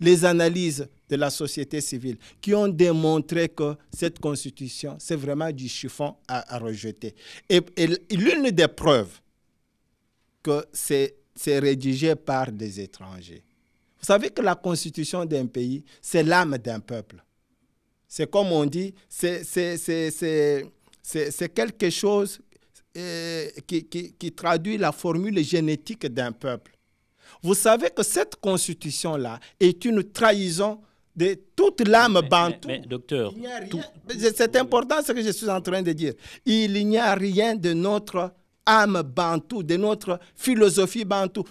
les analyses de la société civile qui ont démontré que cette constitution, c'est vraiment du chiffon à, rejeter. Et, l'une des preuves que c'est rédigé par des étrangers. Vous savez que la constitution d'un pays, c'est l'âme d'un peuple. C'est comme on dit, c'est quelque chose euh, qui traduit la formule génétique d'un peuple. Vous savez que cette constitution-là est une trahison de toute l'âme bantou. Mais, docteur, c'est important ce que je suis en train de dire. Il n'y a rien de notre âme bantou, de notre philosophie bantou.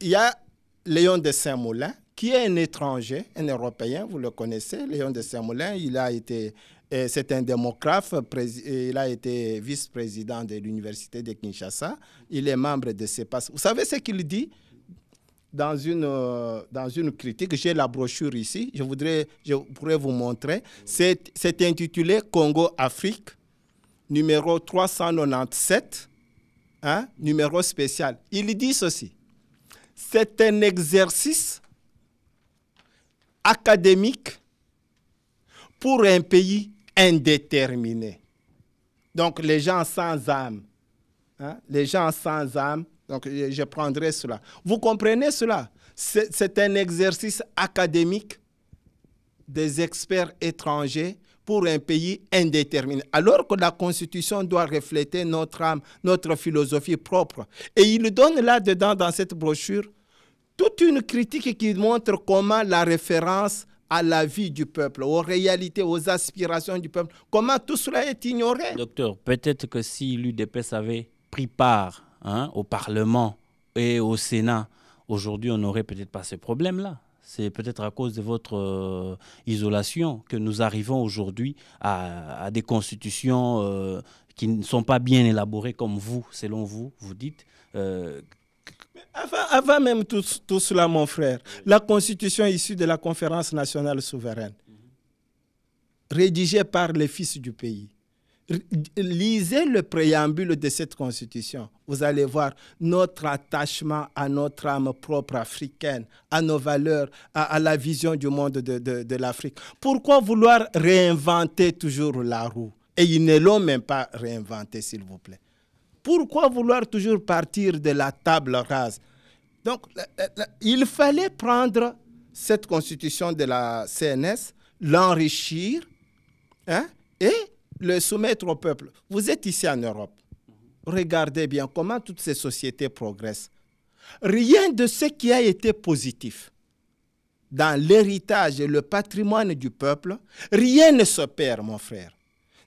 Il y a Léon de Saint-Moulin, qui est un étranger, un Européen, vous le connaissez, Léon de Saint-Moulin, il a été, euh, c'est un démocrate, il a été vice-président de l'université de Kinshasa, il est membre de CEPAS. Vous savez ce qu'il dit dans une, euh, dans une critique, j'ai la brochure ici, je, voudrais, je pourrais vous montrer. C'est intitulé Congo-Afrique, numéro 397, hein, numéro spécial. Il dit ceci, c'est un exercice académique pour un pays indéterminé. Donc les gens sans âme, hein, les gens sans âme donc, je prendrai cela. Vous comprenez cela C'est un exercice académique des experts étrangers pour un pays indéterminé. Alors que la Constitution doit refléter notre âme, notre philosophie propre. Et il donne là-dedans, dans cette brochure, toute une critique qui montre comment la référence à la vie du peuple, aux réalités, aux aspirations du peuple, comment tout cela est ignoré. Docteur, peut-être que si l'UDP avait pris part Hein, au Parlement et au Sénat, aujourd'hui, on n'aurait peut-être pas ces problème-là. C'est peut-être à cause de votre euh, isolation que nous arrivons aujourd'hui à, des constitutions euh, qui ne sont pas bien élaborées comme vous, selon vous, vous dites. Euh, avant, même tout, cela, mon frère, la constitution issue de la conférence nationale souveraine, rédigée par les fils du pays, lisez le préambule de cette constitution. Vous allez voir notre attachement à notre âme propre africaine, à nos valeurs, à, la vision du monde de, l'Afrique. Pourquoi vouloir réinventer toujours la roue Et ils ne l'ont même pas réinventé, s'il vous plaît. Pourquoi vouloir toujours partir de la table rase Donc, il fallait prendre cette constitution de la CNS, l'enrichir hein, et le soumettre au peuple. Vous êtes ici en Europe. Regardez bien comment toutes ces sociétés progressent. Rien de ce qui a été positif dans l'héritage et le patrimoine du peuple, rien ne se perd, mon frère,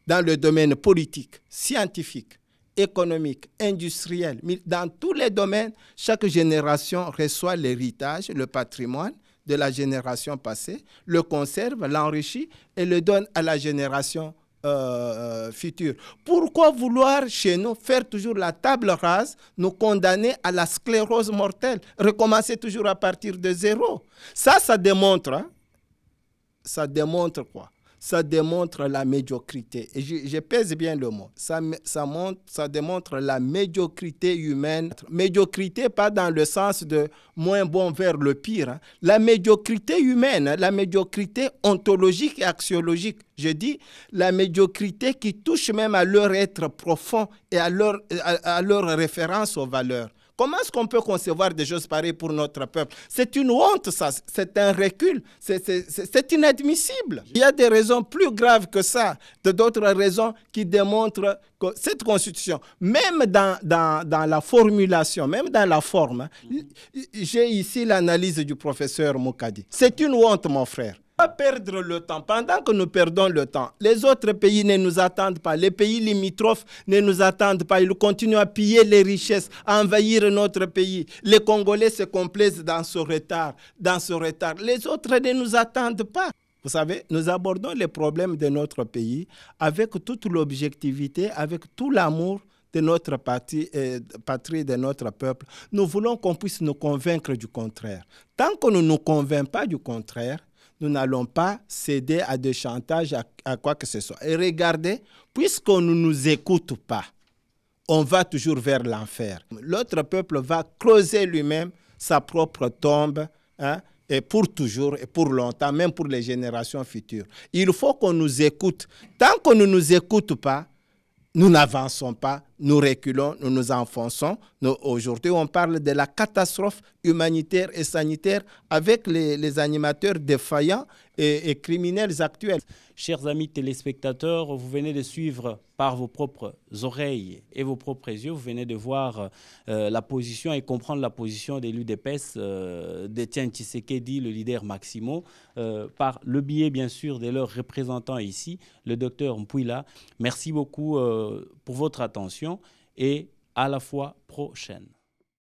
dans le domaine politique, scientifique, économique, industriel, dans tous les domaines, chaque génération reçoit l'héritage, le patrimoine de la génération passée, le conserve, l'enrichit et le donne à la génération euh, euh, futur. Pourquoi vouloir chez nous faire toujours la table rase, nous condamner à la sclérose mortelle, recommencer toujours à partir de zéro Ça, ça démontre, hein. ça démontre quoi ça démontre la médiocrité. Et je, pèse bien le mot. Ça, ça démontre la médiocrité humaine. Médiocrité, pas dans le sens de moins bon vers le pire. Hein. La médiocrité humaine, hein, la médiocrité ontologique et axiologique. Je dis la médiocrité qui touche même à leur être profond et à leur, à leur référence aux valeurs. Comment est-ce qu'on peut concevoir des choses pareilles pour notre peuple C'est une honte, ça. C'est un recul. C'est inadmissible. Il y a des raisons plus graves que ça, d'autres raisons qui démontrent que cette Constitution, même dans, dans, dans la formulation, même dans la forme, hein, j'ai ici l'analyse du professeur Moukadi. C'est une honte, mon frère perdre le temps. Pendant que nous perdons le temps, les autres pays ne nous attendent pas. Les pays limitrophes ne nous attendent pas. Ils continuent à piller les richesses, à envahir notre pays. Les Congolais se complaisent dans ce retard, dans ce retard. Les autres ne nous attendent pas. Vous savez, nous abordons les problèmes de notre pays avec toute l'objectivité, avec tout l'amour de notre euh, patrie, et de notre peuple. Nous voulons qu'on puisse nous convaincre du contraire. Tant qu'on ne nous convainc pas du contraire, nous n'allons pas céder à des chantages, à, quoi que ce soit. Et regardez, puisqu'on ne nous écoute pas, on va toujours vers l'enfer. L'autre peuple va creuser lui-même sa propre tombe, hein, et pour toujours et pour longtemps, même pour les générations futures. Il faut qu'on nous écoute. Tant qu'on ne nous écoute pas, nous n'avançons pas nous reculons, nous nous enfonçons. Aujourd'hui, on parle de la catastrophe humanitaire et sanitaire avec les, animateurs défaillants et, criminels actuels. Chers amis téléspectateurs, vous venez de suivre par vos propres oreilles et vos propres yeux, vous venez de voir euh, la position et comprendre la position des l'UDPS, euh, d'Etienne Tshisekedi, le leader Maximo, euh, par le biais bien sûr de leurs représentants ici, le docteur Mpuila. Merci beaucoup euh, pour votre attention et à la fois prochaine.